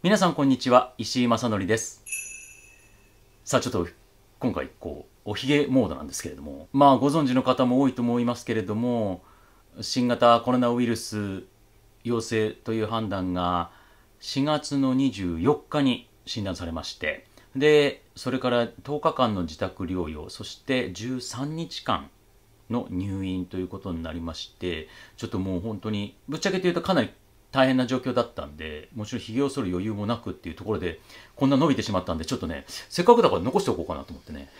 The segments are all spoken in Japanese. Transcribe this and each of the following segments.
皆さんこんにちは石井正則ですさあちょっと今回こうおひげモードなんですけれどもまあご存知の方も多いと思いますけれども新型コロナウイルス陽性という判断が4月の24日に診断されましてでそれから10日間の自宅療養そして13日間の入院ということになりましてちょっともう本当にぶっちゃけて言うとかなり大変な状況だったんで、もちろんげを剃る余裕もなくっていうところで、こんな伸びてしまったんで、ちょっとね、せっかくだから残しておこうかなと思ってね、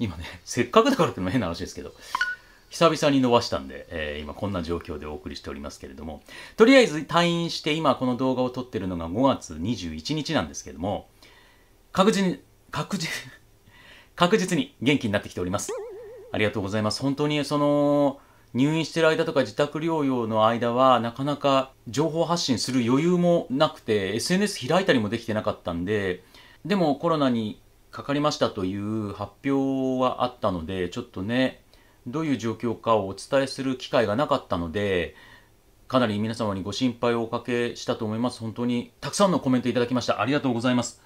今ね、せっかくだからってのも変な話ですけど、久々に伸ばしたんで、えー、今こんな状況でお送りしておりますけれども、とりあえず退院して今この動画を撮ってるのが5月21日なんですけども、確実に、確実、確実に元気になってきております。ありがとうございます。本当にその、入院してる間とか自宅療養の間はなかなか情報発信する余裕もなくて SNS 開いたりもできてなかったんででもコロナにかかりましたという発表はあったのでちょっとねどういう状況かをお伝えする機会がなかったのでかなり皆様にご心配をおかけしたと思います本当にたくさんのコメントいただきましたありがとうございます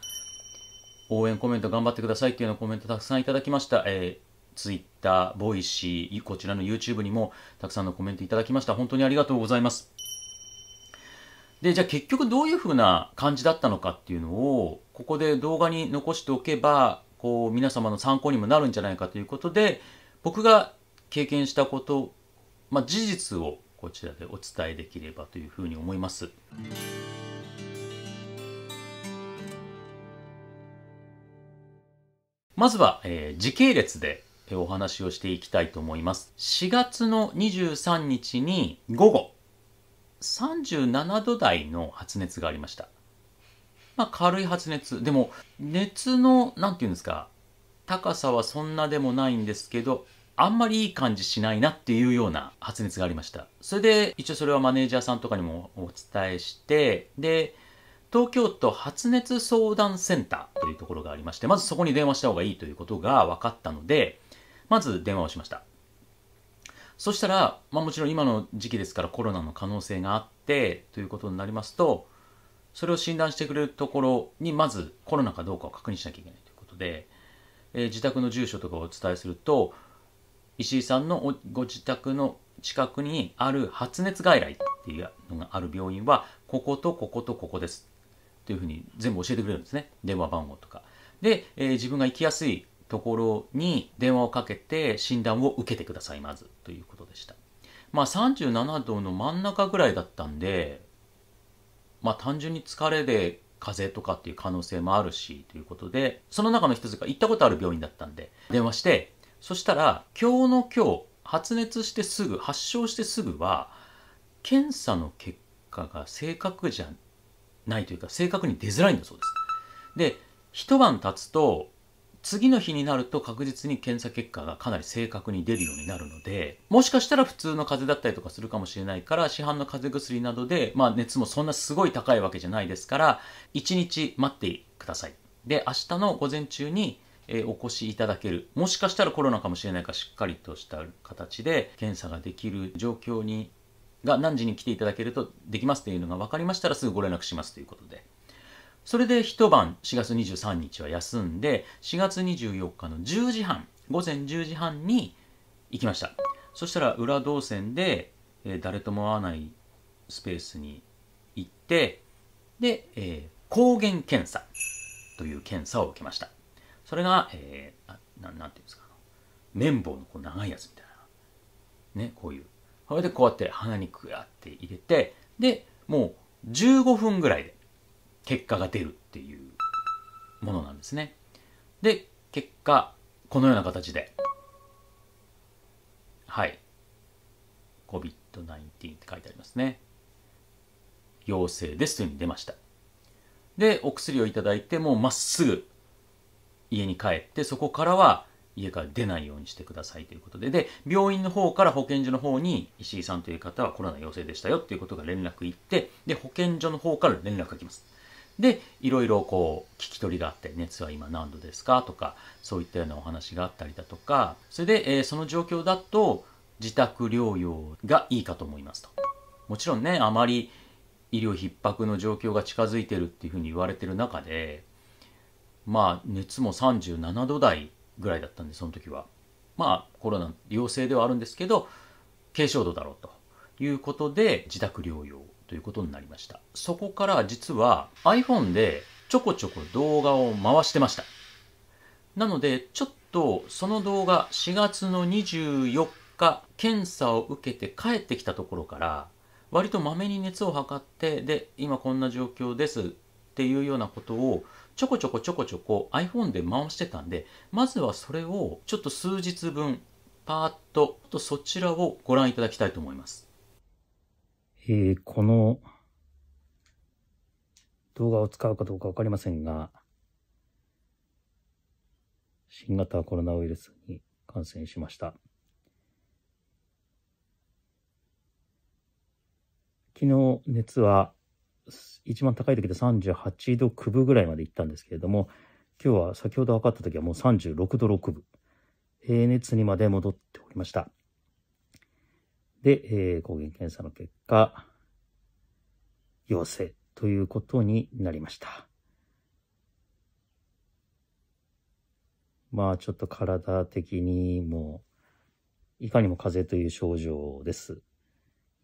応援コメント頑張ってくださいっていうようなコメントたくさんいただきました、えーツイッター、ボイシー、こちらの YouTube にもたくさんのコメントいただきました。本当にありがとうございます。で、じゃあ結局どういうふうな感じだったのかっていうのを、ここで動画に残しておけば、こう皆様の参考にもなるんじゃないかということで、僕が経験したこと、まあ、事実をこちらでお伝えできればというふうに思います。まずは、えー、時系列でお話をしていきたいと思います。4月の23日に午後、37度台の発熱がありました。まあ、軽い発熱。でも、熱の、なんていうんですか、高さはそんなでもないんですけど、あんまりいい感じしないなっていうような発熱がありました。それで、一応それはマネージャーさんとかにもお伝えして、で、東京都発熱相談センターというところがありまして、まずそこに電話した方がいいということが分かったので、まず電話をしました。そしたら、まあ、もちろん今の時期ですからコロナの可能性があってということになりますと、それを診断してくれるところにまずコロナかどうかを確認しなきゃいけないということで、えー、自宅の住所とかをお伝えすると、石井さんのご自宅の近くにある発熱外来っていうのがある病院は、こことこことここです。というふうに全部教えてくれるんですね。電話番号とか。で、えー、自分が行きやすいところに電話をかけて診断を受けてくださいまずということでしたまあ37度の真ん中ぐらいだったんでまあ単純に疲れで風邪とかっていう可能性もあるしということでその中の一つが行ったことある病院だったんで電話してそしたら今日の今日発熱してすぐ発症してすぐは検査の結果が正確じゃないというか正確に出づらいんだそうですで一晩経つと次の日になると確実に検査結果がかなり正確に出るようになるので、もしかしたら普通の風邪だったりとかするかもしれないから、市販の風邪薬などで、まあ熱もそんなすごい高いわけじゃないですから、1日待ってください。で、明日の午前中に、えお越しいただける。もしかしたらコロナかもしれないからしっかりとした形で検査ができる状況に、が何時に来ていただけるとできますというのが分かりましたらすぐご連絡しますということで。それで一晩4月23日は休んで4月24日の10時半午前10時半に行きましたそしたら裏動線で、えー、誰とも会わないスペースに行ってで、えー、抗原検査という検査を受けましたそれが、えー、あななんていうんですか綿棒のこう長いやつみたいなねこういうそれでこうやって鼻にやって入れてでもう15分ぐらいで結果が出るっていうものなんですね。で、結果、このような形で、はい、COVID-19 って書いてありますね。陽性ですというふうに出ました。で、お薬をいただいて、もうまっすぐ家に帰って、そこからは家から出ないようにしてくださいということで、で、病院の方から保健所の方に、石井さんという方はコロナ陽性でしたよっていうことが連絡行って、で、保健所の方から連絡が来ます。でいろいろこう聞き取りがあって熱は今何度ですかとかそういったようなお話があったりだとかそれで、えー、その状況だと自宅療養がいいかと思いますともちろんねあまり医療逼迫の状況が近づいてるっていうふうに言われてる中でまあ熱も37度台ぐらいだったんでその時はまあコロナ陽性ではあるんですけど軽症度だろうということで自宅療養ということになりましたそこから実は iPhone でちょこちょこ動画を回してましたなのでちょっとその動画4月の24日検査を受けて帰ってきたところから割とまめに熱を測ってで今こんな状況ですっていうようなことをちょこちょこちょこちょこ iPhone で回してたんでまずはそれをちょっと数日分パーッととそちらをご覧いただきたいと思いますえー、この動画を使うかどうかわかりませんが、新型コロナウイルスに感染しました。昨日熱は一番高い時で38度九分ぐらいまで行ったんですけれども、今日は先ほど測った時はもう36度6分。平熱にまで戻っておりました。で、えー、抗原検査の結果、陽性ということになりました。まあちょっと体的にも、いかにも風邪という症状です。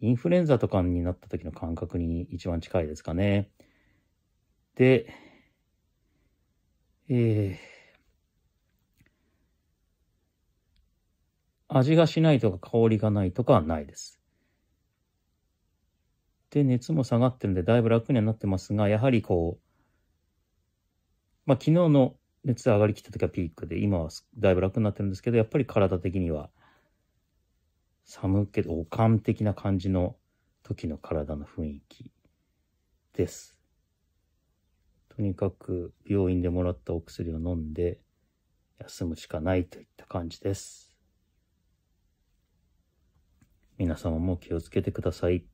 インフルエンザとかになった時の感覚に一番近いですかね。で、えー、味がしないとか香りがないとかはないです。で、熱も下がってるんで、だいぶ楽にはなってますが、やはりこう、まあ、昨日の熱上がりきった時はピークで、今はだいぶ楽になってるんですけど、やっぱり体的には、寒けど、おかん的な感じの時の体の雰囲気です。とにかく、病院でもらったお薬を飲んで、休むしかないといった感じです。皆様も気をつけてください。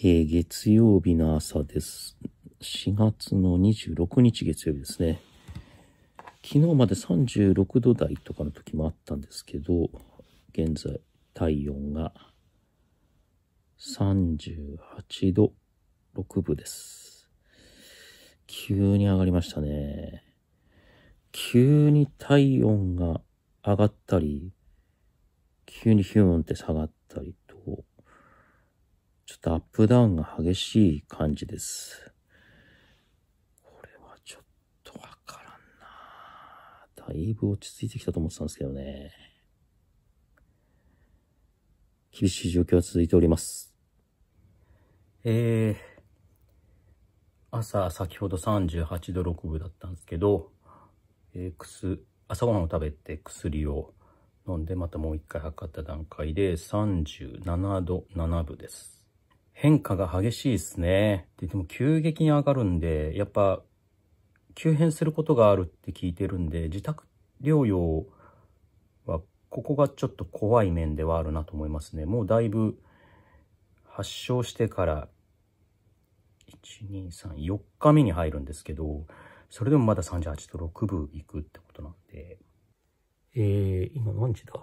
え月曜日の朝です。4月の26日月曜日ですね。昨日まで36度台とかの時もあったんですけど、現在体温が38度6分です。急に上がりましたね。急に体温が上がったり、急にヒューンって下がったりと、ちょっとアップダウンが激しい感じです。だいぶ落ち着いてきたと思ってたんですけどね。厳しい状況は続いております。えー、朝先ほど38度6分だったんですけど、えー、くす朝ごはんを食べて薬を飲んでまたもう一回測った段階で37度7分です。変化が激しいですね。で、でも急激に上がるんで、やっぱ急変することがあるって聞いてるんで、自宅療養は、ここがちょっと怖い面ではあるなと思いますね。もうだいぶ発症してから、1、2、3、4日目に入るんですけど、それでもまだ38度6分いくってことなんで。えー、今何時だ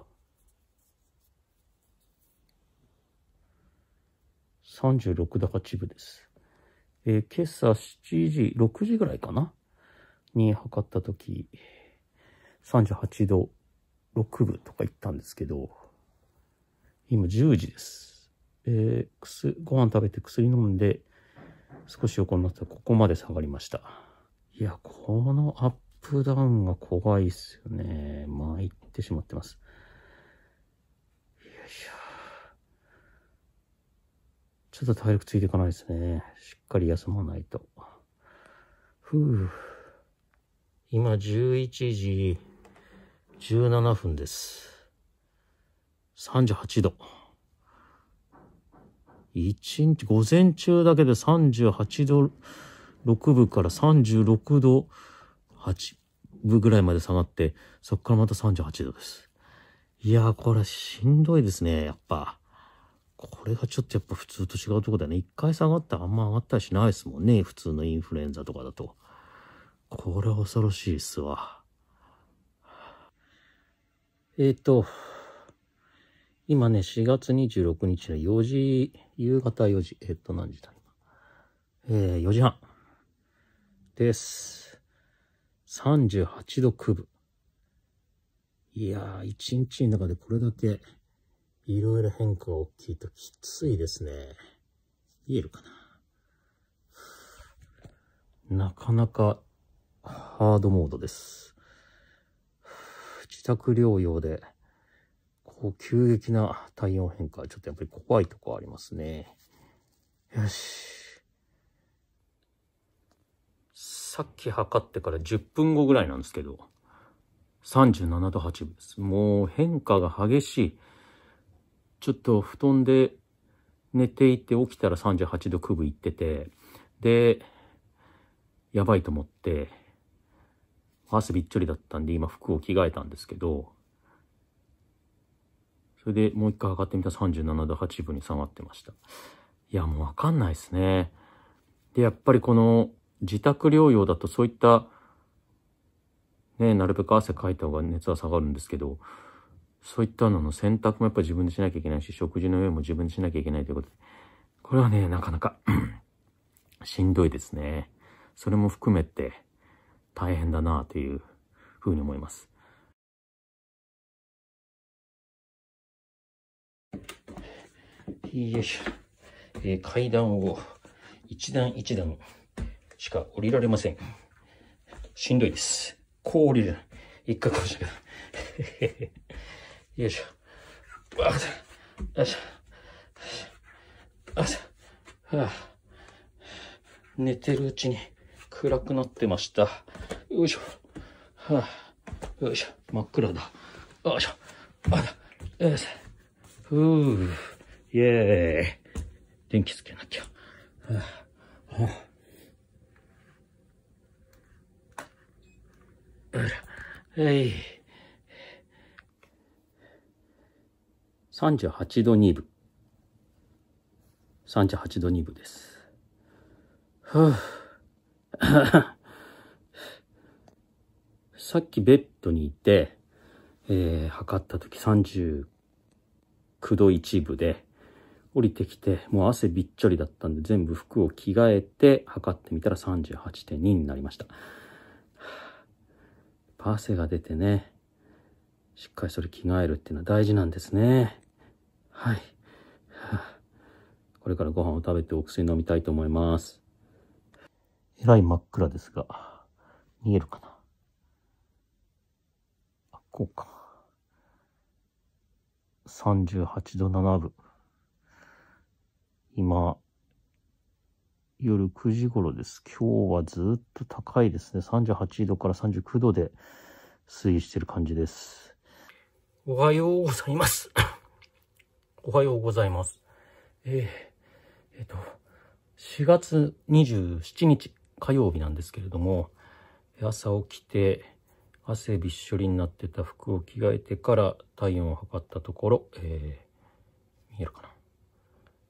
?36 だ8分です。えー、今朝7時、6時ぐらいかなに測った時、38度6分とか言ったんですけど、今10時です。えー、ご飯食べて薬飲んで、少し横になったらここまで下がりました。いや、このアップダウンが怖いっすよね。参ってしまってます。よいしょ。ちょっと体力ついていかないですね。しっかり休まないと。ふぅ。今11時17分です。38度。一日、午前中だけで38度6分から36度8分ぐらいまで下がって、そこからまた38度です。いやー、これしんどいですね、やっぱ。これがちょっとやっぱ普通と違うとこだよね。一回下がったらあんま上がったりしないですもんね。普通のインフルエンザとかだと。これは恐ろしいっすわ。えっ、ー、と、今ね、4月26日の4時、夕方4時、えっ、ー、と、何時だ今。えー、4時半。です。38度区分。いやー、1日の中でこれだけ、いろいろ変化が大きいときついですね。言えるかな。なかなかハードモードです。自宅療養で、こう、急激な体温変化、ちょっとやっぱり怖いとこありますね。よし。さっき測ってから10分後ぐらいなんですけど、37度8分です。もう変化が激しい。ちょっと布団で寝ていて起きたら38度9分いってて、で、やばいと思って、汗びっちょりだったんで、今服を着替えたんですけど、それでもう一回測ってみたら37度8分に下がってました。いや、もうわかんないですね。で、やっぱりこの自宅療養だとそういった、ね、なるべく汗かいた方が熱は下がるんですけど、そういったのの洗濯もやっぱ自分でしなきゃいけないし、食事の用も自分でしなきゃいけないということで、これはね、なかなかしんどいですね。それも含めて、大変だなというふうに思います。よいしょ。えー、階段を一段一段しか降りられません。しんどいです。こう降りる。一回こうし よいしょ。わあ、よいしょ。あ、はあ、寝てるうちに。暗くなってました。よいしょ。はあ、よいしょ。真っ暗だ。よいしょ。あだ。よいしょ。ふぅ。イェーイ。電気つけなきゃ。はあ、はあ。うら。えい。38度2分。38度2分です。ふぅ。さっきベッドにいて、えー、測った時39度一部で、降りてきて、もう汗びっちょりだったんで、全部服を着替えて測ってみたら38.2になりました。汗が出てね、しっかりそれ着替えるっていうのは大事なんですね。はい。これからご飯を食べてお薬飲みたいと思います。えらい真っ暗ですが、見えるかなあ、こうか。38度7分。今、夜9時頃です。今日はずっと高いですね。38度から39度で推移してる感じです。おはようございます。おはようございます。えー、えっ、ー、と、4月27日、火曜日なんですけれども、朝起きて、汗びっしょりになってた服を着替えてから体温を測ったところ、えー、見えるかな。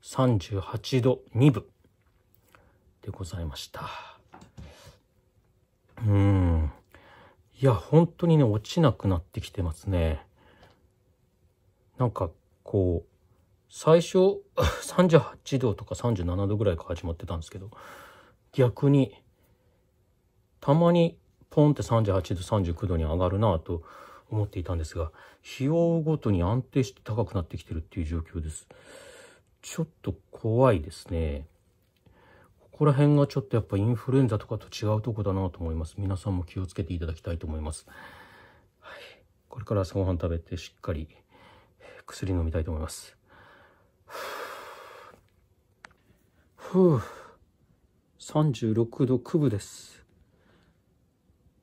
38度2分でございました。うん。いや、本当にね、落ちなくなってきてますね。なんか、こう、最初38度 とか37度ぐらいから始まってたんですけど、逆に、たまにポンって38度、39度に上がるなと思っていたんですが、日をごとに安定して高くなってきてるっていう状況です。ちょっと怖いですね。ここら辺がちょっとやっぱインフルエンザとかと違うとこだなと思います。皆さんも気をつけていただきたいと思います。はい、これから朝ごはん食べてしっかり薬飲みたいと思います。ふぅ。36度9分です。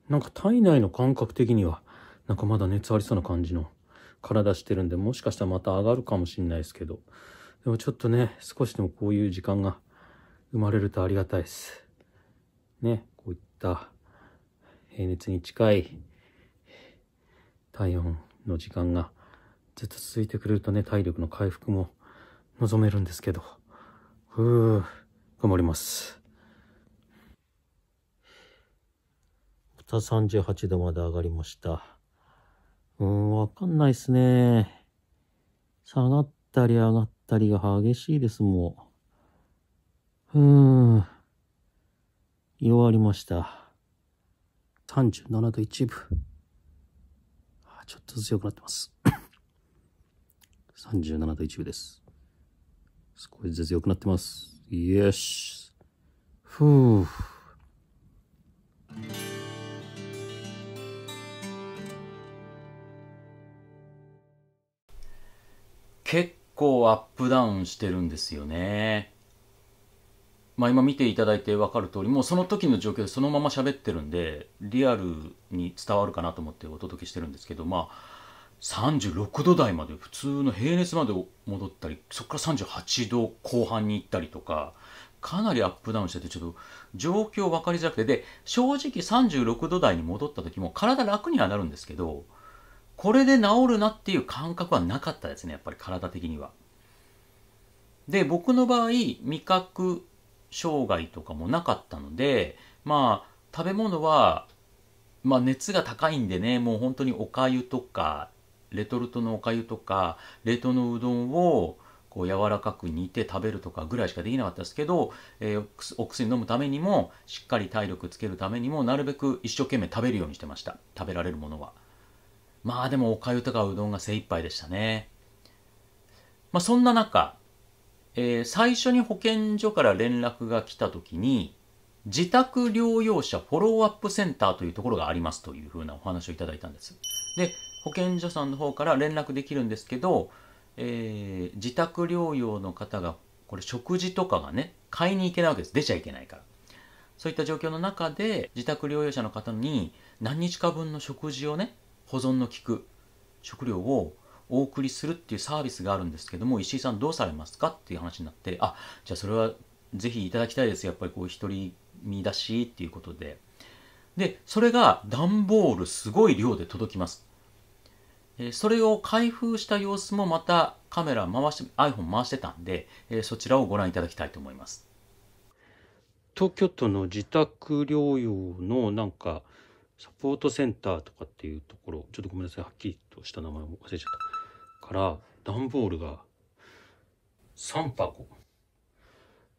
なんか体内の感覚的には、なんかまだ熱ありそうな感じの体してるんで、もしかしたらまた上がるかもしれないですけど、でもちょっとね、少しでもこういう時間が生まれるとありがたいです。ね、こういった平熱に近い体温の時間がずっと続いてくれるとね、体力の回復も望めるんですけど、ふぅ、頑張ります。た38度まで上がりました。うーん、わかんないっすね。下がったり上がったりが激しいですもうーん。弱りました。37度1分。ちょっとずつ良くなってます。37度1分です。少しずつ良くなってます。よし。ふぅ。結構アップダウンしてるんですよね。まあ、今見ていただいて分かる通りもうその時の状況でそのまま喋ってるんでリアルに伝わるかなと思ってお届けしてるんですけどまあ36度台まで普通の平熱まで戻ったりそこから38度後半に行ったりとかかなりアップダウンしててちょっと状況分かりづらくてで正直36度台に戻った時も体楽にはなるんですけどこれで治るなっていう感覚はなかったですねやっぱり体的には。で僕の場合味覚障害とかもなかったのでまあ食べ物は、まあ、熱が高いんでねもう本当におかゆとかレトルトのおかゆとか冷凍のうどんをこう柔らかく煮て食べるとかぐらいしかできなかったですけど、えー、お薬飲むためにもしっかり体力つけるためにもなるべく一生懸命食べるようにしてました食べられるものは。まあでもおかゆとかうどんが精一杯でしたね。まあそんな中、えー、最初に保健所から連絡が来た時に、自宅療養者フォローアップセンターというところがありますというふうなお話をいただいたんです。で、保健所さんの方から連絡できるんですけど、えー、自宅療養の方が、これ食事とかがね、買いに行けないわけです。出ちゃいけないから。そういった状況の中で、自宅療養者の方に何日か分の食事をね、保存の効く食料をお送りするっていうサービスがあるんですけども石井さんどうされますかっていう話になってあじゃあそれはぜひいただきたいですやっぱりこう独り身だしっていうことででそれが段ボールすごい量で届きますそれを開封した様子もまたカメラ回して iPhone 回してたんでそちらをご覧いただきたいと思います東京都の自宅療養のなんかサポートセンターとかっていうところちょっとごめんなさいはっきりとした名前を忘れちゃったから段ボールが3箱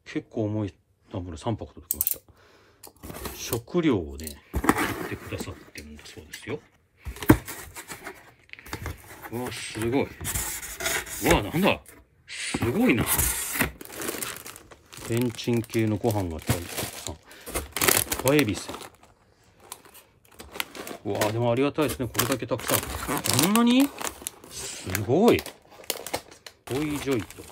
結構重い段ボール3箱届きました食料をね送ってくださってるんだそうですようわすごいうわなんだすごいなレンチン系のご飯が大好きさん赤エビさんうわでもありがたいですねこれだけたくさんこんなにすごいホイジョイと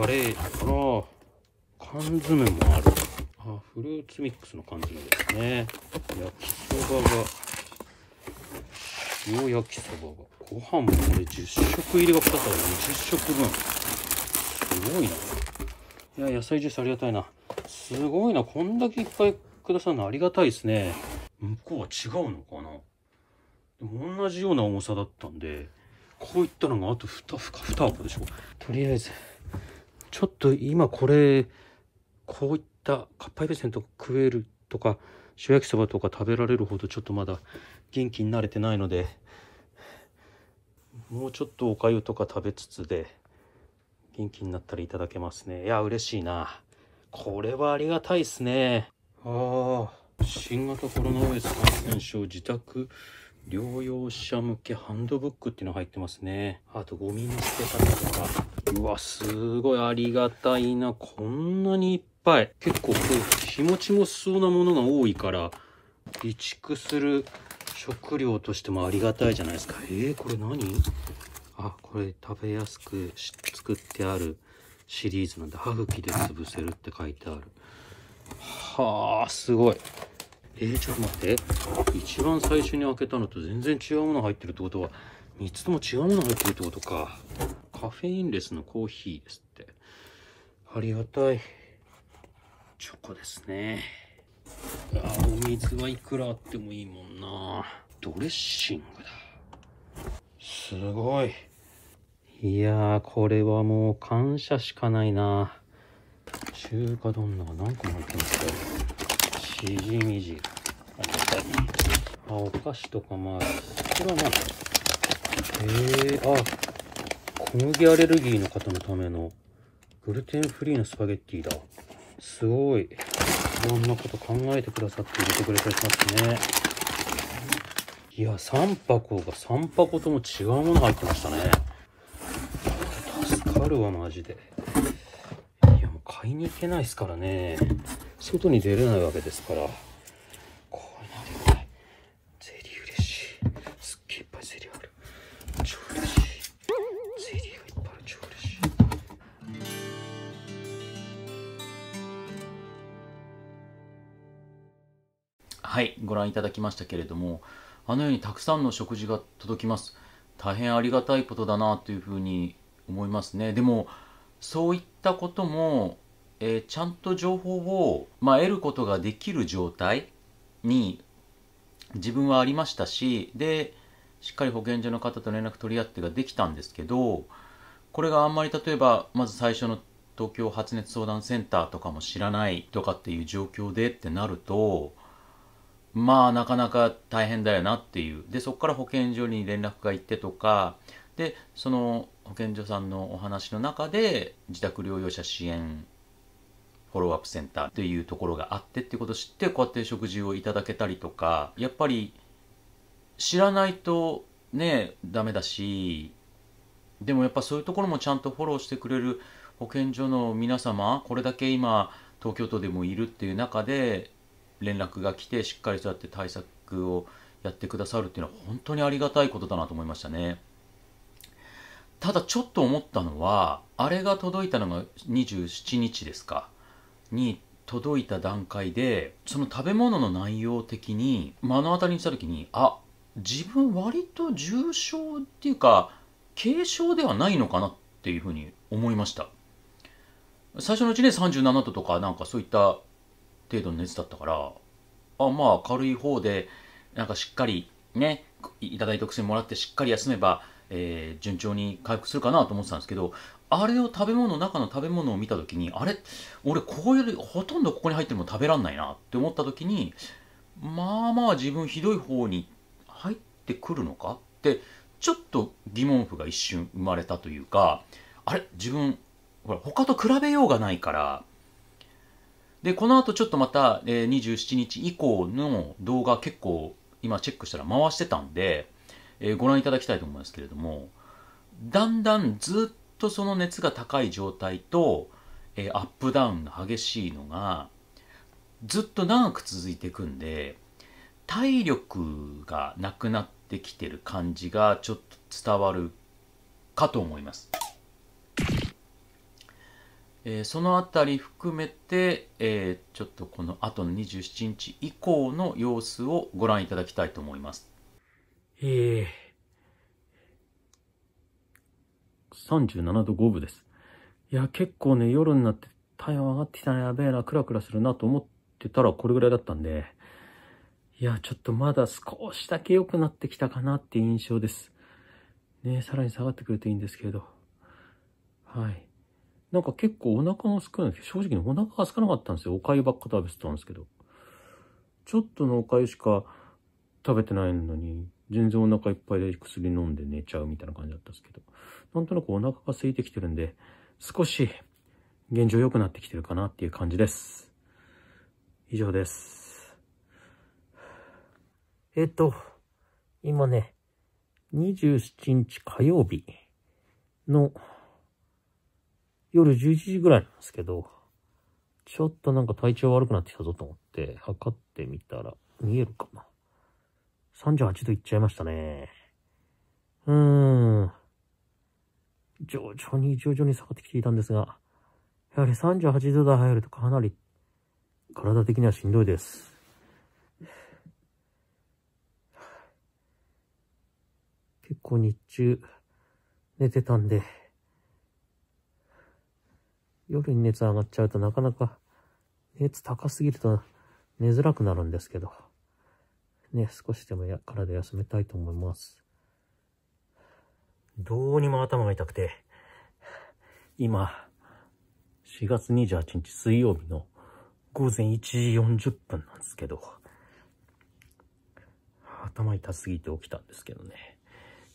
カレーあら缶詰もあるあフルーツミックスの缶詰ですね焼きそばが塩焼きそばがご飯もこれ10食入りが2つある20食分すごいないや野菜ジュースありがたいなすごいなこんだけいっぱいくださるのありがたいですね向こうは違うのかなでも同じような重さだったんでこういったのがあと 2, 2箱でしょとりあえずちょっと今これこういったカッパイペセンとか食えるとか塩焼きそばとか食べられるほどちょっとまだ元気になれてないのでもうちょっとおかゆとか食べつつで元気になったらいただけますねいや嬉しいなこれはありがたいっすねああ新型コロナウイルス感染症自宅療養者向けハンドブックっていうのが入ってますね。あとゴミの捨て方とか。うわ、すごいありがたいな。こんなにいっぱい。結構こう、日持ちもしそうなものが多いから、備蓄する食料としてもありがたいじゃないですか。えー、これ何あ、これ食べやすく作ってあるシリーズなんで、歯茎で潰せるって書いてある。はあすごいえー、ちょっと待って一番最初に開けたのと全然違うもの入ってるってことは3つとも違うもの入ってるってことかカフェインレスのコーヒーですってありがたいチョコですねあお水はいくらあってもいいもんなドレッシングだすごいいやーこれはもう感謝しかないな中華丼のが何個も入ってますかしじみじありがたいあお菓子とかもあるこれはまへえー、あ小麦アレルギーの方のためのグルテンフリーのスパゲッティだすごいいろんなこと考えてくださって入れてくれしますねいや3箱が3箱とも違うもの入ってましたね助かるわマジで買いに行けないですからね外に出れないわけですからこうなゼリー嬉しいすっげえいっぱいゼリーある超嬉しいゼリーがいっぱいある超嬉しいはいご覧いただきましたけれどもあのようにたくさんの食事が届きます大変ありがたいことだなというふうに思いますねでもそういったこともえー、ちゃんと情報を、まあ、得ることができる状態に自分はありましたしでしっかり保健所の方と連絡取り合ってができたんですけどこれがあんまり例えばまず最初の東京発熱相談センターとかも知らないとかっていう状況でってなるとまあなかなか大変だよなっていうでそこから保健所に連絡が行ってとかでその保健所さんのお話の中で自宅療養者支援フォローアップセンターというところがあってってことを知ってこうやって食事をいただけたりとかやっぱり知らないとねダメだしでもやっぱそういうところもちゃんとフォローしてくれる保健所の皆様これだけ今東京都でもいるっていう中で連絡が来てしっかりそうやって対策をやってくださるっていうのは本当にありがたいことだなと思いましたね。ただちょっと思ったのはあれが届いたのが27日ですかに届いた段階でその食べ物の内容的に目の当たりにした時にあ自分割と重症っていうか軽症ではないのかなっていうふうに思いました最初のうちね37度とかなんかそういった程度の熱だったからあまあ軽い方でなんかしっかりねいただいた薬もらってしっかり休めば、えー、順調に回復するかなと思ってたんですけどあれを食べ物中の食べ物を見た時にあれ俺こういうほとんどここに入ってるも食べらんないなって思った時にまあまあ自分ひどい方に入ってくるのかってちょっと疑問符が一瞬生まれたというかあれ自分ほら他と比べようがないからでこの後ちょっとまた、え27日以降の動画結構今チェックしたら回してたんで、えご覧いただきたいと思いますけれどもだんだんずっととその熱が高い状態と、えー、アップダウンが激しいのがずっと長く続いていくんで体力がなくなってきてる感じがちょっと伝わるかと思います。えー、その辺り含めて、えー、ちょっとこの後の27日以降の様子をご覧いただきたいと思います。えー37度5分です。いや、結構ね、夜になって体温上がってきたらやべえな、クラクラするなと思ってたらこれぐらいだったんで、いや、ちょっとまだ少しだけ良くなってきたかなっていう印象です。ね、さらに下がってくるといいんですけれど。はい。なんか結構お腹で少ない。正直にお腹が空かなかったんですよ。お粥ばっか食べてたんですけど。ちょっとのお粥しか食べてないのに、全然お腹いっぱいで薬飲んで寝ちゃうみたいな感じだったんですけど、なんとなくお腹が空いてきてるんで、少し現状良くなってきてるかなっていう感じです。以上です。えっ、と、今ね、27日火曜日の夜11時ぐらいなんですけど、ちょっとなんか体調悪くなってきたぞと思って測ってみたら見えるかな。38度いっちゃいましたね。うーん。徐々に徐々に下がってきていたんですが、やはり38度台入るとかなり体的にはしんどいです。結構日中寝てたんで、夜に熱上がっちゃうとなかなか熱高すぎると寝づらくなるんですけど。ね、少しでもや体休めたいと思います。どうにも頭が痛くて、今、4月28日水曜日の午前1時40分なんですけど、頭痛すぎて起きたんですけどね。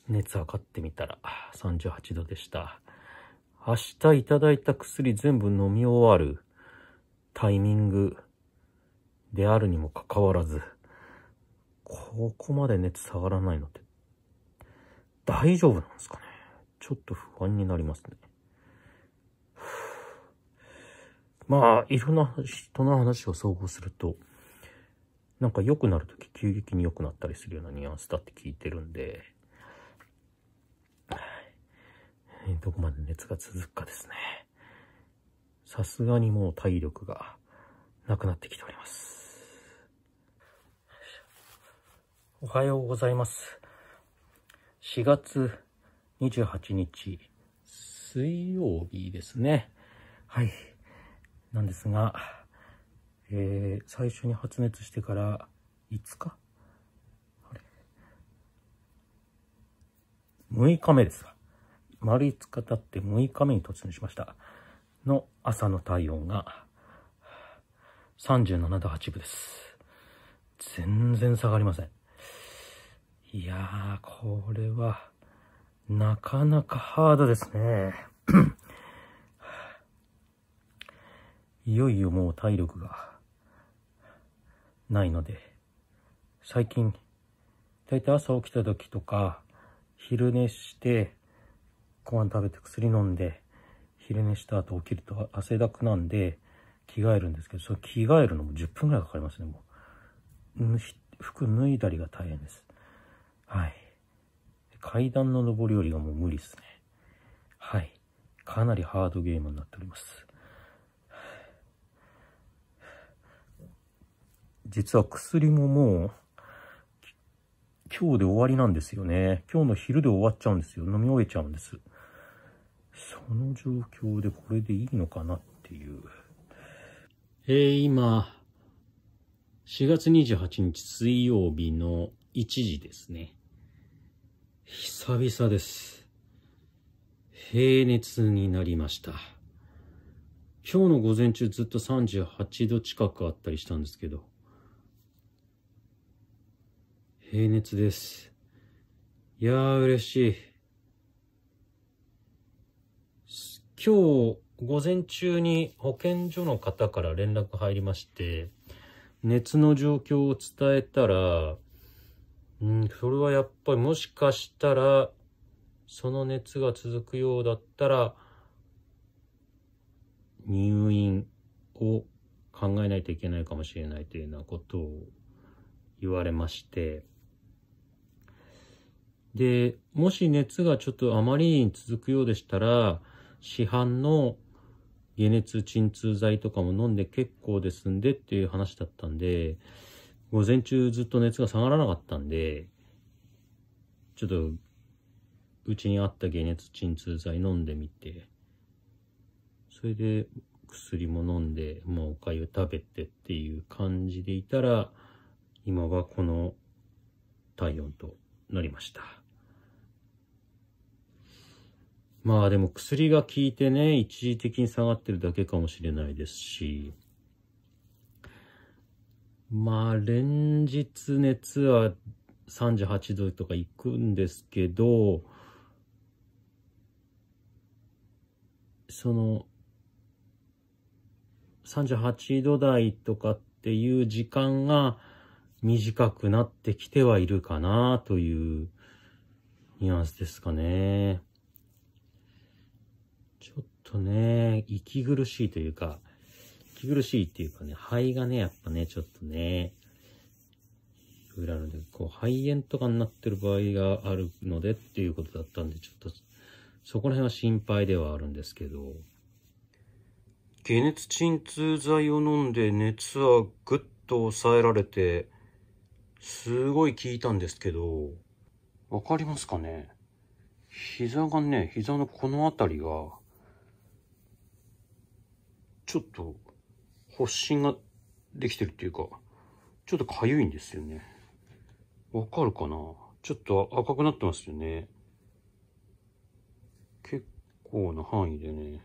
熱測ってみたら38度でした。明日いただいた薬全部飲み終わるタイミングであるにもかかわらず、ここまで熱下がらないのって、大丈夫なんですかね。ちょっと不安になりますね。まあ、いろんな人の話を総合すると、なんか良くなるとき急激に良くなったりするようなニュアンスだって聞いてるんで、どこまで熱が続くかですね。さすがにもう体力がなくなってきております。おはようございます。4月28日、水曜日ですね。はい。なんですが、えー、最初に発熱してから5日あれ ?6 日目ですか。丸5日経って6日目に突入しました。の朝の体温が37度8分です。全然下がりません。いやー、これは、なかなかハードですね。いよいよもう体力が、ないので、最近、だいたい朝起きた時とか、昼寝して、ご飯食べて薬飲んで、昼寝した後起きると汗だくなんで、着替えるんですけど、その着替えるのも10分くらいかかりますね、もう。服脱いだりが大変です。はい。階段の上り下りがもう無理ですね。はい。かなりハードゲームになっております。実は薬ももう、今日で終わりなんですよね。今日の昼で終わっちゃうんですよ。飲み終えちゃうんです。その状況でこれでいいのかなっていう。えー、今、4月28日水曜日の1時ですね。久々です。平熱になりました。今日の午前中ずっと38度近くあったりしたんですけど、平熱です。いやー嬉しい。今日午前中に保健所の方から連絡入りまして、熱の状況を伝えたら、うん、それはやっぱりもしかしたら、その熱が続くようだったら、入院を考えないといけないかもしれないというようなことを言われまして、で、もし熱がちょっとあまりに続くようでしたら、市販の解熱鎮痛剤とかも飲んで結構ですんでっていう話だったんで、午前中ずっと熱が下がらなかったんで、ちょっと、うちにあった解熱鎮痛剤飲んでみて、それで薬も飲んで、もうお粥食べてっていう感じでいたら、今はこの体温となりました。まあでも薬が効いてね、一時的に下がってるだけかもしれないですし、まあ、連日熱は38度とか行くんですけど、その、38度台とかっていう時間が短くなってきてはいるかなというニュアンスですかね。ちょっとね、息苦しいというか、息苦しいっていうかね、肺がね、やっぱね、ちょっとね、いろいろあるんで、こう、肺炎とかになってる場合があるのでっていうことだったんで、ちょっと、そこら辺は心配ではあるんですけど。解熱鎮痛剤を飲んで熱はぐっと抑えられて、すごい効いたんですけど、わかりますかね膝がね、膝のこの辺りが、ちょっと発疹ができてるっていうか、ちょっと痒いんですよね。わかるかなちょっと赤くなってますよね。結構な範囲でね、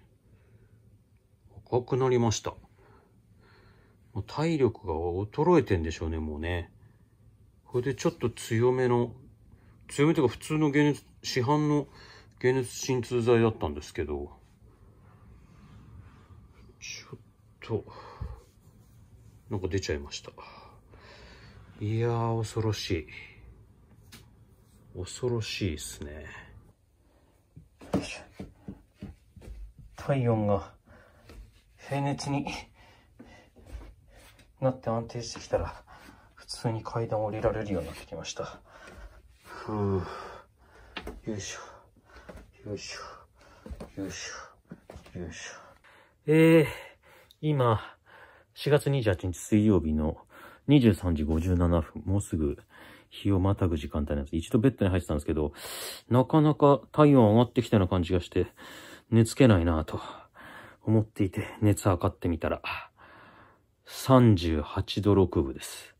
赤くなりました。もう体力が衰えてんでしょうね、もうね。これでちょっと強めの、強めというか普通の解熱、市販の解熱鎮痛剤だったんですけど、ちょっと、なんか出ちゃいました。いやー、恐ろしい。恐ろしいっすね。体温が平熱になって安定してきたら、普通に階段を降りられるようになってきました。ふぅ。よいしょ。よいしょ。よいしょ。よいしょ。えー、今、4月28日水曜日の23時57分、もうすぐ日をまたぐ時間帯なんです。一度ベッドに入ってたんですけど、なかなか体温上がってきたような感じがして、寝つけないなぁと思っていて、熱測ってみたら、38度6分です。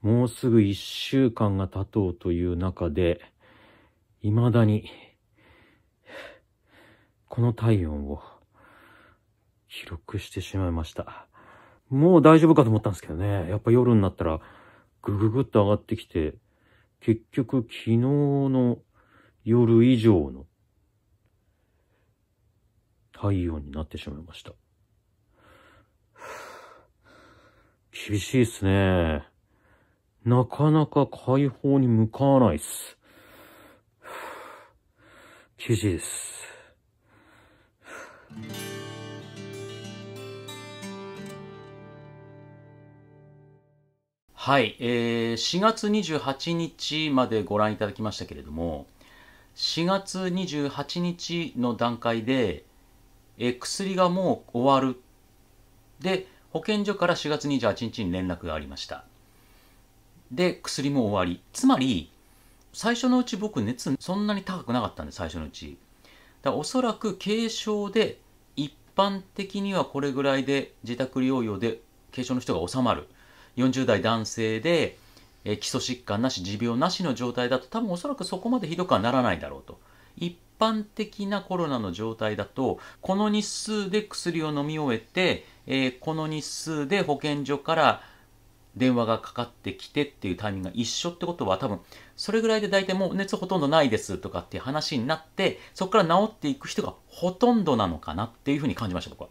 もうすぐ1週間が経とうという中で、未だに、この体温を記録してしまいました。もう大丈夫かと思ったんですけどね。やっぱ夜になったら、ぐぐぐっと上がってきて、結局昨日の夜以上の体温になってしまいました。厳しいっすね。なかなか解放に向かわないっす。厳しいです。はい、えー、4月28日までご覧いただきましたけれども、4月28日の段階で、えー、薬がもう終わる。で、保健所から4月28日に連絡がありました。で、薬も終わり。つまり、最初のうち僕熱そんなに高くなかったんで、最初のうち。だおそらく軽症で、一般的にはこれぐらいで自宅療養で軽症の人が治まる。40代男性で、え基礎疾患なし、持病なしの状態だと多分おそらくそこまでひどくはならないだろうと。一般的なコロナの状態だと、この日数で薬を飲み終えて、えー、この日数で保健所から電話がかかってきてっていうタイミングが一緒ってことは多分それぐらいで大体もう熱ほとんどないですとかっていう話になってそこから治っていく人がほとんどなのかなっていうふうに感じました僕は。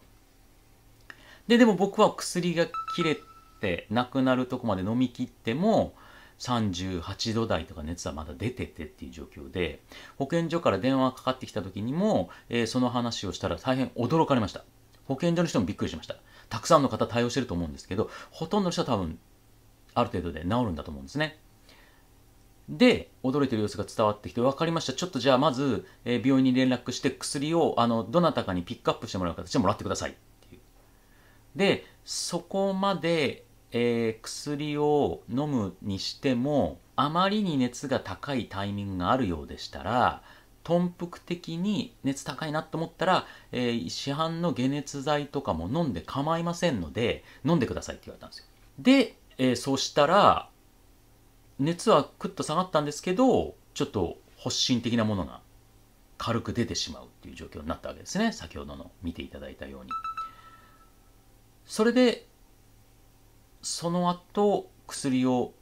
ででも僕は薬が切れってなくなるとこまで飲み切っても38度台とか熱はまだ出ててっていう状況で保健所から電話がかかってきた時にも、えー、その話をしたら大変驚かれました保健所の人もびっくりしましたたくさんの方対応してると思うんですけどほとんどの人は多分ある程度で治るんだと思うんですねで驚いてる様子が伝わってきて分かりましたちょっとじゃあまず、えー、病院に連絡して薬をあのどなたかにピックアップしてもらう形でもらってくださいっていうでそこまでえー、薬を飲むにしてもあまりに熱が高いタイミングがあるようでしたら頓服的に熱高いなと思ったら、えー、市販の解熱剤とかも飲んで構いませんので飲んでくださいって言われたんですよで、えー、そうしたら熱はクッと下がったんですけどちょっと発疹的なものが軽く出てしまうっていう状況になったわけですね先ほどの見ていただいたようにそれでその後薬を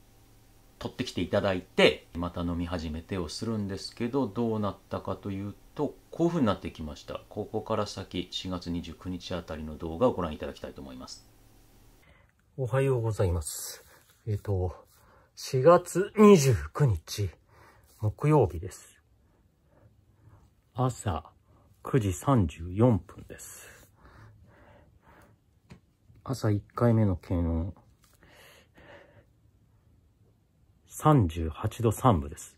取ってきていただいてまた飲み始めてをするんですけどどうなったかというとこういうふうになってきましたここから先4月29日あたりの動画をご覧いただきたいと思いますおはようございますえっ、ー、と4月29日木曜日です朝9時34分です朝1回目の検温38度3分です。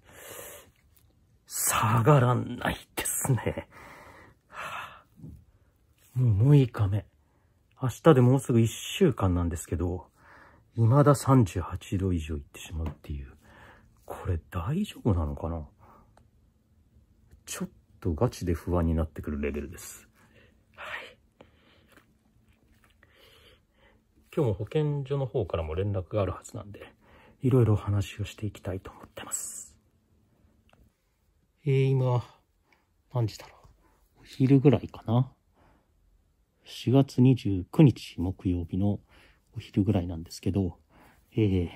下がらないですね。はあ、もう6日目。明日でもうすぐ1週間なんですけど、未だ38度以上いってしまうっていう。これ大丈夫なのかなちょっとガチで不安になってくるレベルです。はい。今日も保健所の方からも連絡があるはずなんで、いろいろ話をしていきたいと思ってます。えー、今、何時だろう。お昼ぐらいかな。4月29日木曜日のお昼ぐらいなんですけど、え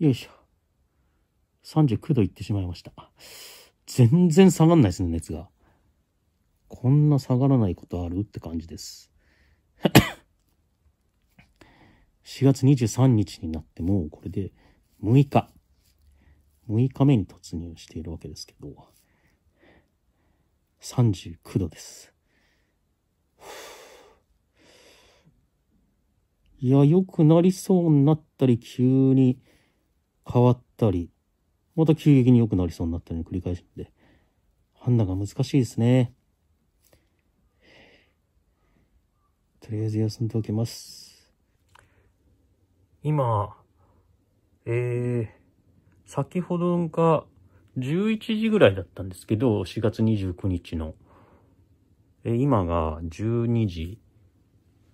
ー、よいしょ。39度いってしまいました。全然下がんないですね、熱が。こんな下がらないことあるって感じです。4月23日になってもうこれで6日、6日目に突入しているわけですけど、39度です。いや、良くなりそうになったり、急に変わったり、また急激に良くなりそうになったり繰り返しで、判断が難しいですね。とりあえず休んでおきます。今、えー、先ほどが11時ぐらいだったんですけど、4月29日の、えー、今が12時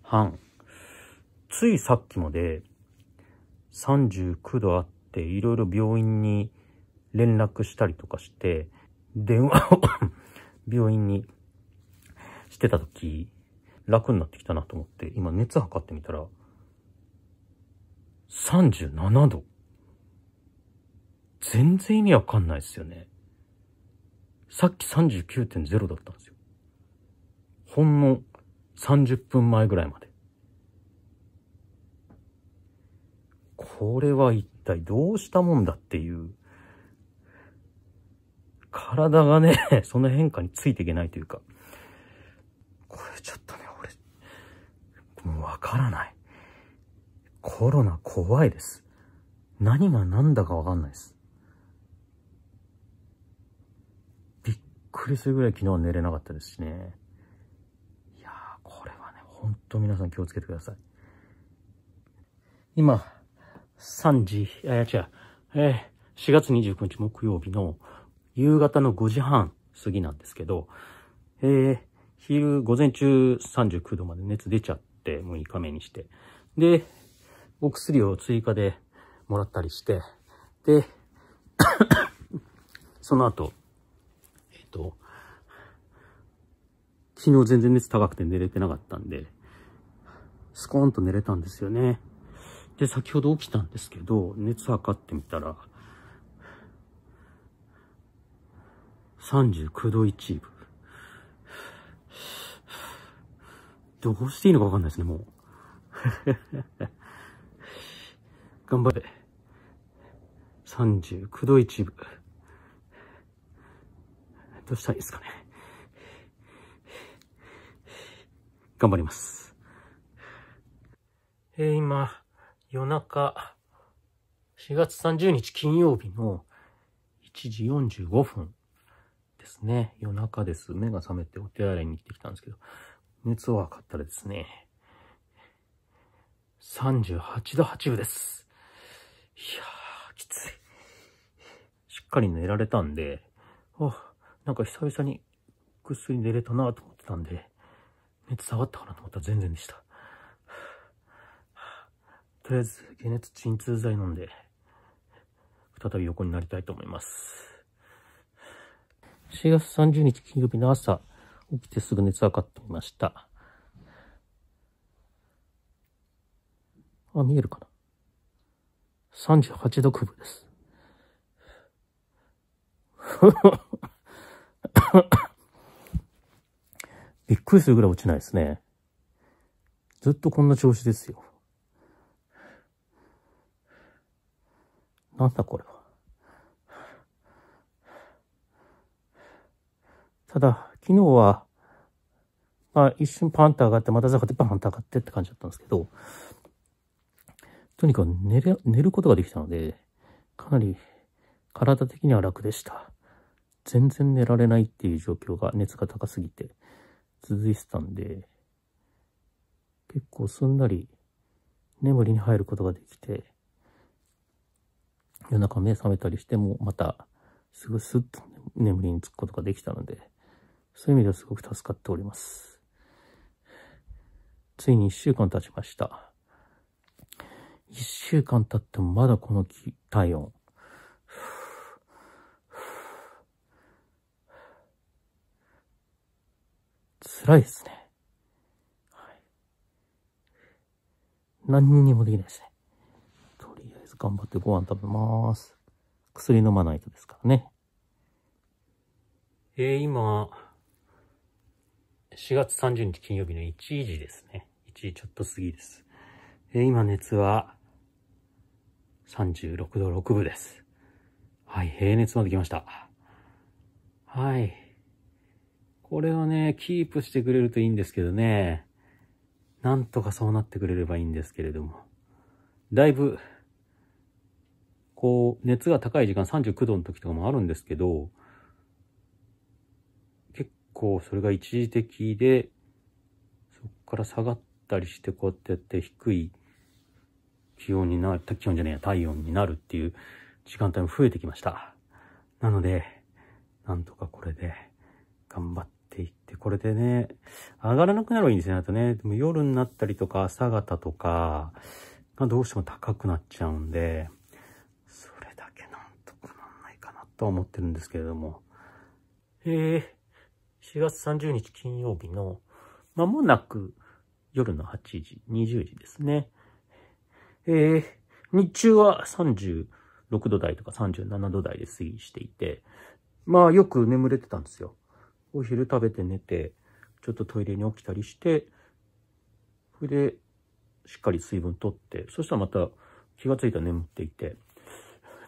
半。ついさっきまで39度あって、いろいろ病院に連絡したりとかして、電話を 病院にしてた時、楽になってきたなと思って、今熱測ってみたら、37度。全然意味わかんないですよね。さっき39.0だったんですよ。ほんの30分前ぐらいまで。これは一体どうしたもんだっていう。体がね、その変化についていけないというか。これちょっとね、俺、もうわからない。コロナ怖いです。何が何だかわかんないです。びっくりするぐらい昨日は寝れなかったですしね。いやー、これはね、ほんと皆さん気をつけてください。今、3時、あ、違う、えー、4月29日木曜日の夕方の5時半過ぎなんですけど、えー、昼、午前中39度まで熱出ちゃって、6日目にして。で、お薬を追加でもらったりして、で、その後、えっ、ー、と、昨日全然熱高くて寝れてなかったんで、スコーンと寝れたんですよね。で、先ほど起きたんですけど、熱測ってみたら、39度1分。どうしていいのかわかんないですね、もう。頑張れ。39度1分。どうしたらいいですかね。頑張ります。えー、今、夜中、4月30日金曜日の1時45分ですね。夜中です。目が覚めてお手洗いに行ってきたんですけど、熱を測ったらですね、38度8分です。いやー、きつい。しっかり寝られたんで、あ、なんか久々にぐっすり寝れたなと思ってたんで、熱下がったかなと思ったら全然でした。とりあえず、解熱鎮痛剤飲んで、再び横になりたいと思います。4月30日金曜日の朝、起きてすぐ熱測ってみました。あ、見えるかな38度区分です。びっくりするぐらい落ちないですね。ずっとこんな調子ですよ。なんだこれは。ただ、昨日は、まあ一瞬パンと上がって、また下がってパンと上がってって感じだったんですけど、とにかく寝れ寝ることができたので、かなり体的には楽でした。全然寝られないっていう状況が熱が高すぎて続いてたんで、結構すんなり眠りに入ることができて、夜中目覚めたりしてもまたすぐスッと眠りにつくことができたので、そういう意味ではすごく助かっております。ついに1週間経ちました。一週間経ってもまだこの気体温。辛いですね。はい。何にもできないですね。とりあえず頑張ってご飯食べます。薬飲まないとですからね。えー、今、4月30日金曜日の1時ですね。1時ちょっと過ぎです。えー、今熱は36度6分です。はい、平熱まで来ました。はい。これをね、キープしてくれるといいんですけどね。なんとかそうなってくれればいいんですけれども。だいぶ、こう、熱が高い時間39度の時とかもあるんですけど、結構それが一時的で、そこから下がったりして、こうやってやって低い気温になる、気温じゃねえや、体温になるっていう時間帯も増えてきました。なので、なんとかこれで頑張っていって、これでね、上がらなくなればいいんですよね。あとね、でも夜になったりとか朝方とかがどうしても高くなっちゃうんで、それだけなんとかなんないかなとは思ってるんですけれども。えー、4月30日金曜日の、まもなく夜の8時、20時ですね。えー、日中は36度台とか37度台で推移していて、まあよく眠れてたんですよ。お昼食べて寝て、ちょっとトイレに起きたりして、それでしっかり水分取って、そしたらまた気がついたら眠っていて、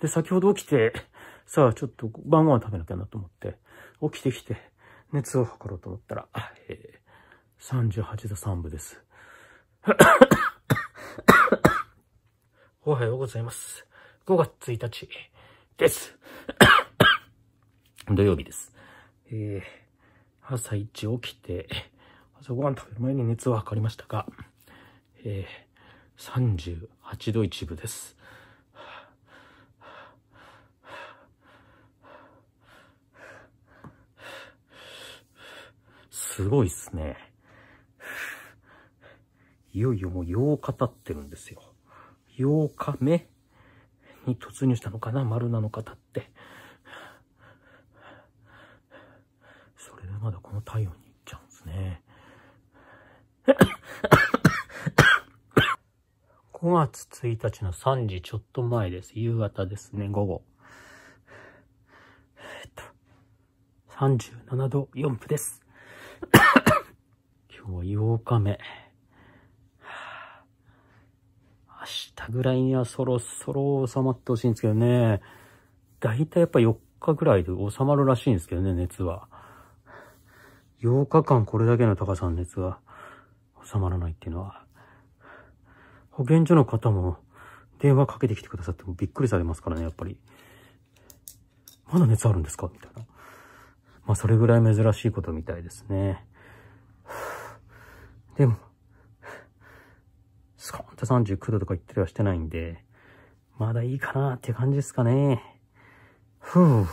で、先ほど起きて、さあちょっと晩ご飯食べなきゃなと思って、起きてきて、熱を測ろうと思ったら、えー、38度3分です。おはようございます。5月1日です。土曜日です。えー、朝一起きて、朝ごはん食べる前に熱は測りましたが、えー、38度一部です。すごいっすね。いよいよもう8日経ってるんですよ。8日目に突入したのかな丸なのかだって。それでまだこの太陽に行っちゃうんですね。5 月1日の3時ちょっと前です。夕方ですね、午後。えっと、37度4分です。今日は8日目。明日ぐらいにはそろそろ収まってほしいんですけどね。だいたいやっぱ4日ぐらいで収まるらしいんですけどね、熱は。8日間これだけの高さの熱が収まらないっていうのは。保健所の方も電話かけてきてくださってもびっくりされますからね、やっぱり。まだ熱あるんですかみたいな。まあ、それぐらい珍しいことみたいですね。でも、スコーンって39度とか言ったりはしてないんで、まだいいかなって感じですかね。ふぅ。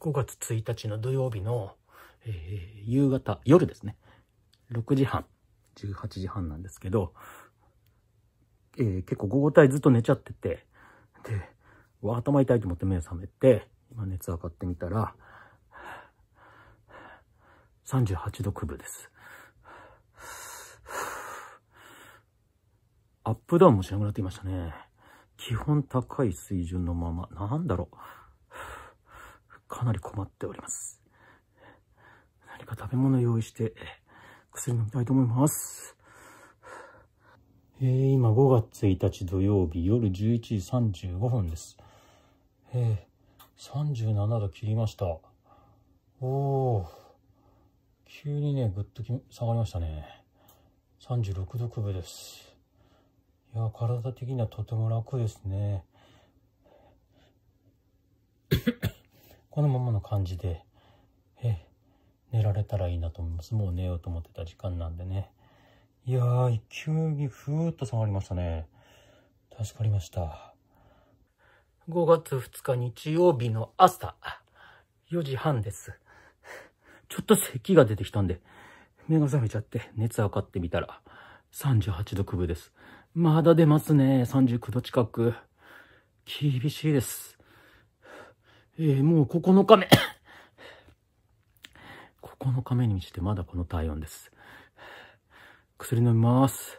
5月1日の土曜日の、えー、夕方、夜ですね。6時半、18時半なんですけど、えー、結構午後帯ずっと寝ちゃってて、で、わ、頭痛いと思って目覚めて、今熱上がってみたら、38度区分です。アップダウンもしなくなってきましたね。基本高い水準のまま、なんだろう。かなり困っております。何か食べ物用意して、薬飲みたいと思います。えー、今5月1日土曜日夜11時35分です。えー、37度切りました。おお、急にね、ぐっと下がりましたね。36度くぶです。いや、体的にはとても楽ですね。このままの感じで、え、寝られたらいいなと思います。もう寝ようと思ってた時間なんでね。いやー、急にふーっと下がりましたね。助かりました。5月2日日曜日の朝、4時半です。ちょっと咳が出てきたんで、目が覚めちゃって、熱測ってみたら、38度9分です。まだ出ますね。39度近く。厳しいです。えー、もう9日目9日目にしてまだこの体温です。薬飲みます。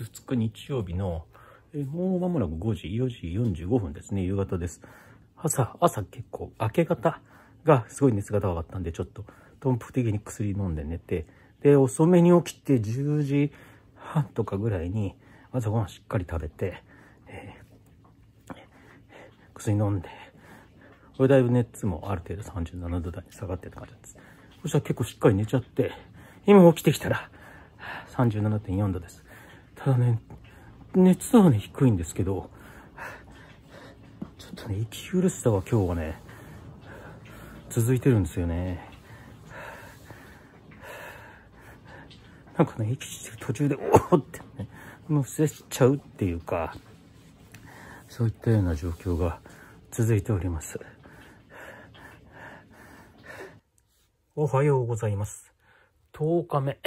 2日日曜日の、えもう間もなく5時、4時45分ですね、夕方です。朝、朝結構、明け方がすごい熱が高かったんで、ちょっと、頓服的に薬飲んで寝て、で、遅めに起きて10時半とかぐらいに、朝ごはんしっかり食べて、えー、薬飲んで、これだいぶ熱もある程度37度台に下がってた感じです。そしたら結構しっかり寝ちゃって、今起きてきたら、37.4度です。ただね、熱はね、低いんですけど、ちょっとね、息苦しさが今日はね、続いてるんですよね。なんかね、息してる途中で、おおってね、乗せしちゃうっていうか、そういったような状況が続いております。おはようございます。10日目、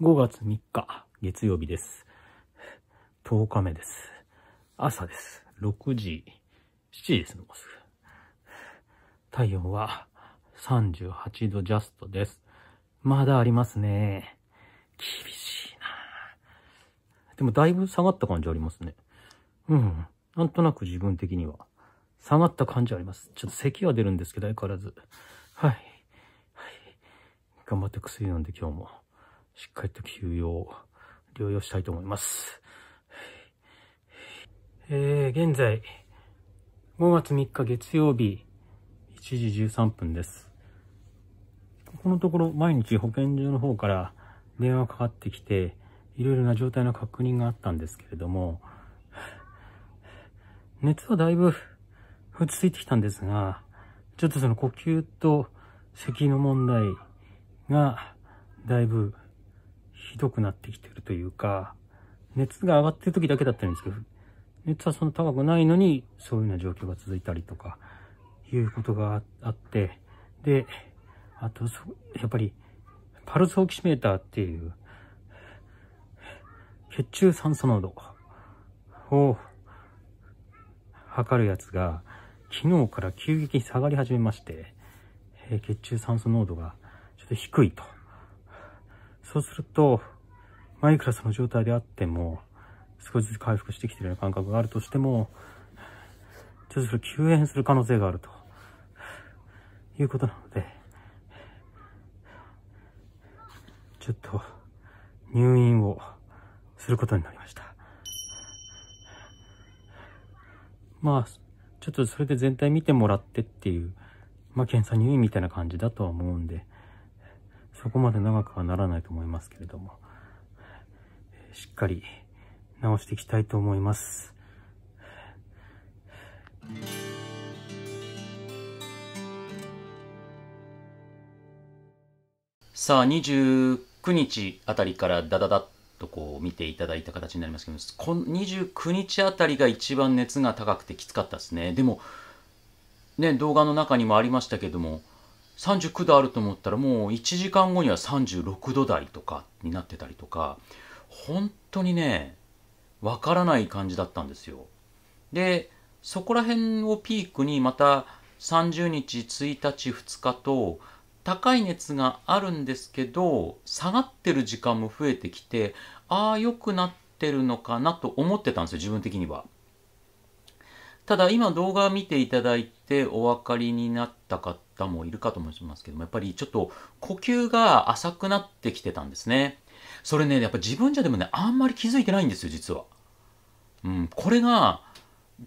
5月3日、月曜日です。10日目です。朝です。6時、7時ですね、もうすぐ。体温は38度ジャストです。まだありますね。厳しいなでもだいぶ下がった感じありますね。うん。なんとなく自分的には。下がった感じあります。ちょっと咳は出るんですけど、相変わらず。はい。はい。頑張って薬飲んで今日も、しっかりと休養療養したいと思います。えー、現在、5月3日月曜日、1時13分です。ここのところ、毎日保健所の方から電話かかってきて、いろいろな状態の確認があったんですけれども、熱はだいぶ落ち着いてきたんですが、ちょっとその呼吸と咳の問題がだいぶひどくなってきてるというか、熱が上がってる時だけだったんですけど、熱はそんな高くないのに、そういうような状況が続いたりとか、いうことがあって、で、あと、やっぱり、パルスオキシメーターっていう、血中酸素濃度を測るやつが、昨日から急激に下がり始めまして、え血中酸素濃度がちょっと低いと。そうすると、マイクラスの状態であっても、少しずつ回復してきてるような感覚があるとしても、ちょっとそれ救援する可能性があるということなので、ちょっと入院をすることになりました。まあ、ちょっとそれで全体見てもらってっていう、まあ検査入院みたいな感じだとは思うんで、そこまで長くはならないと思いますけれども、しっかり直していきたいと思います。さあ、29日あたりからだだだっとこう見ていただいた形になりますけど、この29日あたりが一番熱が高くてきつかったですね。でも、ね、動画の中にもありましたけども、39度あると思ったらもう1時間後には36度台とかになってたりとか、本当にね、わからない感じだったんですよ。で、そこら辺をピークにまた30日、1日、2日と高い熱があるんですけど、下がってる時間も増えてきて、ああ、良くなってるのかなと思ってたんですよ、自分的には。ただ今動画見ていただいてお分かりになった方もいるかと思いますけども、やっぱりちょっと呼吸が浅くなってきてたんですね。それねやっぱ自分じゃでもねあんまり気づいてないんですよ実は、うん、これが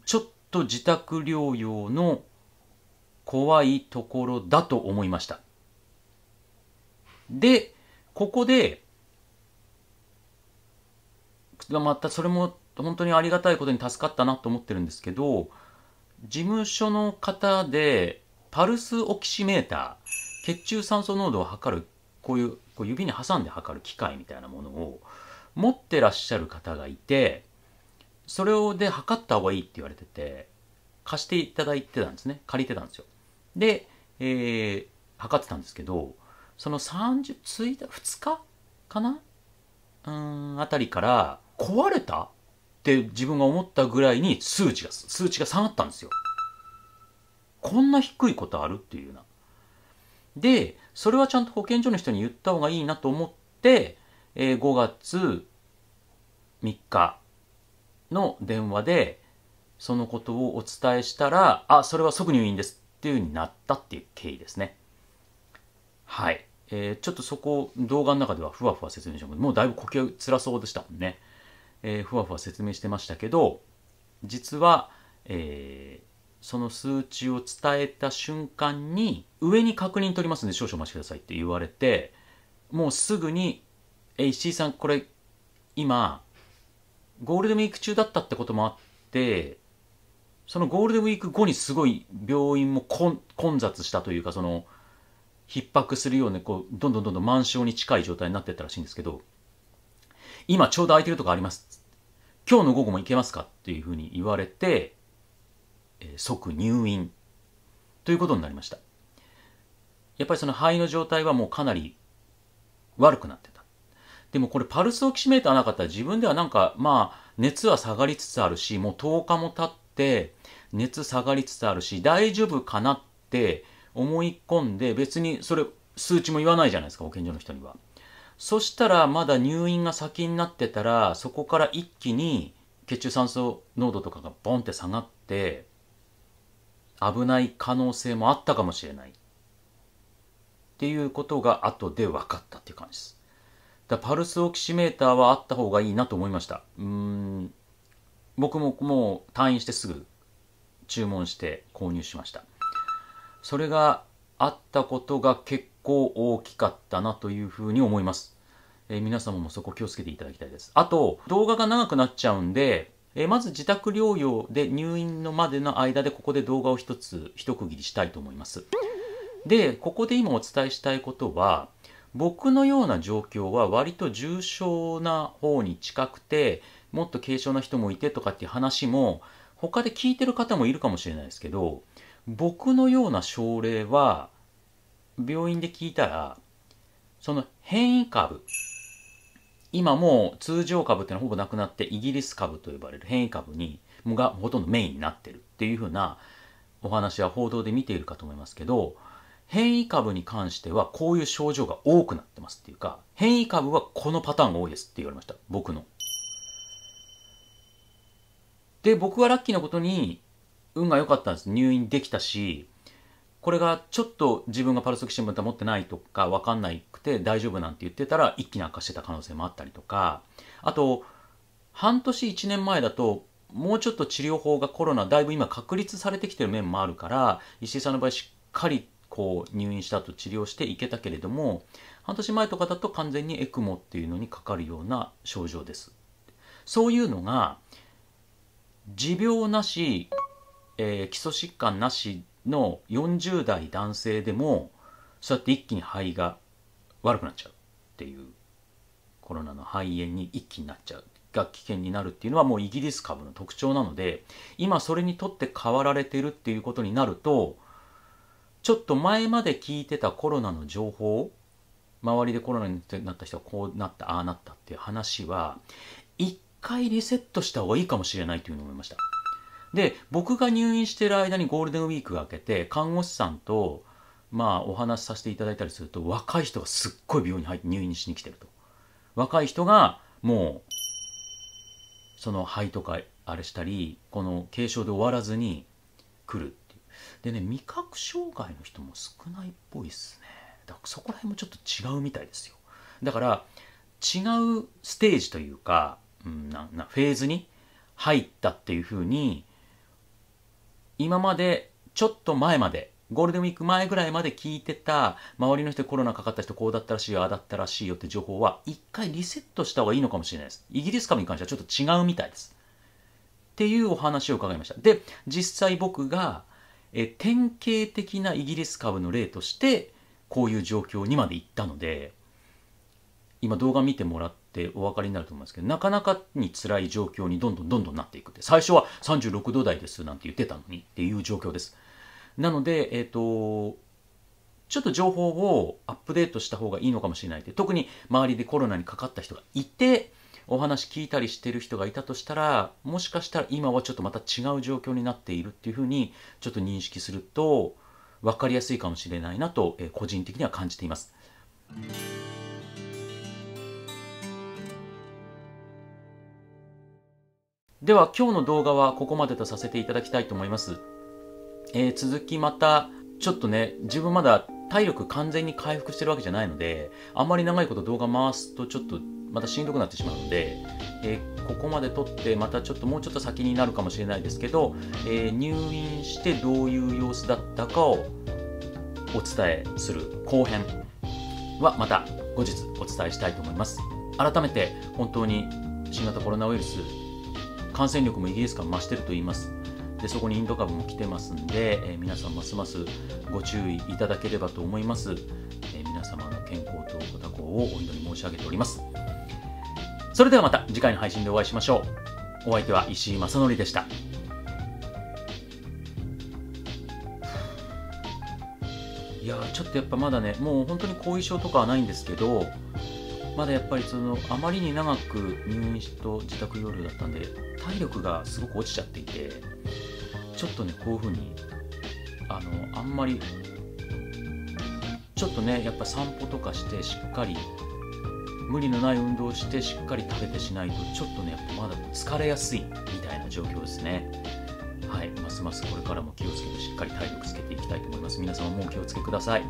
ちょっと自宅療養の怖いところだと思いましたでここでまたそれも本当にありがたいことに助かったなと思ってるんですけど事務所の方でパルスオキシメーター血中酸素濃度を測るこういうこう指に挟んで測る機械みたいなものを持ってらっしゃる方がいてそれをで測った方がいいって言われてて貸していただいてたんですね借りてたんですよで、えー、測ってたんですけどその30日2日かなうんあたりから壊れたって自分が思ったぐらいに数値が数値が下がったんですよこんな低いことあるっていうなでそれはちゃんと保健所の人に言った方がいいなと思って、えー、5月3日の電話で、そのことをお伝えしたら、あ、それは即入院ですっていう風になったっていう経緯ですね。はい。えー、ちょっとそこ動画の中ではふわふわ説明しましたもうだいぶ呼吸辛そうでしたもんね、えー、ふわふわ説明してましたけど実は、えー、その数値を伝えた瞬間に上に確認取りますんで少々お待ちくださいって言われてもうすぐに「え石井さんこれ今ゴールデンウィーク中だったってこともあってそのゴールデンウィーク後にすごい病院も混雑したというかその逼迫するようにこうどんどんどんどん満床に近い状態になってったらしいんですけど今ちょうど空いてるとこあります今日の午後も行けますかっていうふうに言われて即入院ということになりましたやっぱりその肺の状態はもうかなり悪くなってたでもこれパルスオキシメーターなかったら自分ではなんかまあ熱は下がりつつあるしもう10日も経って熱下がりつつあるし大丈夫かなって思い込んで別にそれ数値も言わないじゃないですか保健所の人にはそしたらまだ入院が先になってたらそこから一気に血中酸素濃度とかがボンって下がって危ない可能性もあったかもしれないっていうことが後で分かったっていう感じですだパルスオキシメーターはあった方がいいなと思いましたうん僕ももう退院してすぐ注文して購入しましたそれがあったことが結構大きかったなというふうに思います、えー、皆様もそこ気をつけていただきたいですあと動画が長くなっちゃうんでえまず自宅療養で入院のまでの間でここで動画を一つ一区切りしたいと思います。で、ここで今お伝えしたいことは、僕のような状況は割と重症な方に近くて、もっと軽症な人もいてとかっていう話も、他で聞いてる方もいるかもしれないですけど、僕のような症例は、病院で聞いたら、その変異株、今も通常株っていうのはほぼなくなってイギリス株と呼ばれる変異株にがほとんどメインになってるっていうふうなお話は報道で見ているかと思いますけど変異株に関してはこういう症状が多くなってますっていうか変異株はこのパターンが多いですって言われました僕の。で僕はラッキーなことに運が良かったんです入院できたしこれがちょっと自分がパルスオキシメーター持ってないとか分かんないくて大丈夫なんて言ってたら一気に悪化してた可能性もあったりとかあと半年1年前だともうちょっと治療法がコロナだいぶ今確立されてきてる面もあるから石井さんの場合しっかりこう入院した後治療していけたけれども半年前とかだと完全にエクモっていうのにかかるような症状ですそういうのが持病なし、えー、基礎疾患なしの40代男性でもそうやって一気に肺が悪くなっちゃうっていうコロナの肺炎に一気になっちゃうが危険になるっていうのはもうイギリス株の特徴なので今それにとって変わられてるっていうことになるとちょっと前まで聞いてたコロナの情報周りでコロナになった人はこうなったああなったっていう話は一回リセットした方がいいかもしれないというふうに思いました。で僕が入院してる間にゴールデンウィークが明けて看護師さんとまあお話しさせていただいたりすると若い人がすっごい病院に入って入院しに来てると若い人がもうその肺とかあれしたりこの軽症で終わらずに来るっていうでね味覚障害の人も少ないっぽいっすねだからそこら辺もちょっと違うみたいですよだから違うステージというか、うん、ななフェーズに入ったっていうふうに今までちょっと前までゴールデンウィーク前ぐらいまで聞いてた周りの人コロナかかった人こうだったらしいよああだったらしいよって情報は一回リセットした方がいいのかもしれないですイギリス株に関してはちょっと違うみたいですっていうお話を伺いましたで実際僕がえ典型的なイギリス株の例としてこういう状況にまで行ったので今動画見てもらっってお分かりになると思いますけどなかなかに辛い状況にどんどんどんどんなっていくって最初は36度台ですなんて言ってたのにっていう状況ですなのでえっ、ー、とちょっと情報をアップデートした方がいいのかもしれないって特に周りでコロナにかかった人がいてお話聞いたりしてる人がいたとしたらもしかしたら今はちょっとまた違う状況になっているっていうふうにちょっと認識すると分かりやすいかもしれないなと、え個人的には感じています。では今日の動画はここまでとさせていただきたいと思います。えー、続きまた、ちょっとね、自分まだ体力完全に回復してるわけじゃないので、あんまり長いこと動画回すとちょっとまたしんどくなってしまうので、えー、ここまで撮ってまたちょっともうちょっと先になるかもしれないですけど、えー、入院してどういう様子だったかをお伝えする後編はまた後日お伝えしたいと思います改めて本当に新型コロナウイルス感染力もイギリスが増していると言います。でそこにインド株も来てますんで、えー、皆さんますますご注意いただければと思います、えー、皆様の健康とご多幸をお祈り申し上げておりますそれではまた次回の配信でお会いしましょうお相手は石井正則でしたいやちょっとやっぱまだねもう本当に後遺症とかはないんですけどまだやっぱりそのあまりに長く入院と自宅療養だったんで体力がすごく落ちちゃっていてちょっとねこういうふうにあのあんまりちょっとねやっぱ散歩とかしてしっかり無理のない運動をしてしっかり食べてしないとちょっとねやっぱまだ疲れやすいみたいな状況ですねはいますますこれからも気をつけてしっかり体力つけていきたいと思います皆様もお気をつけください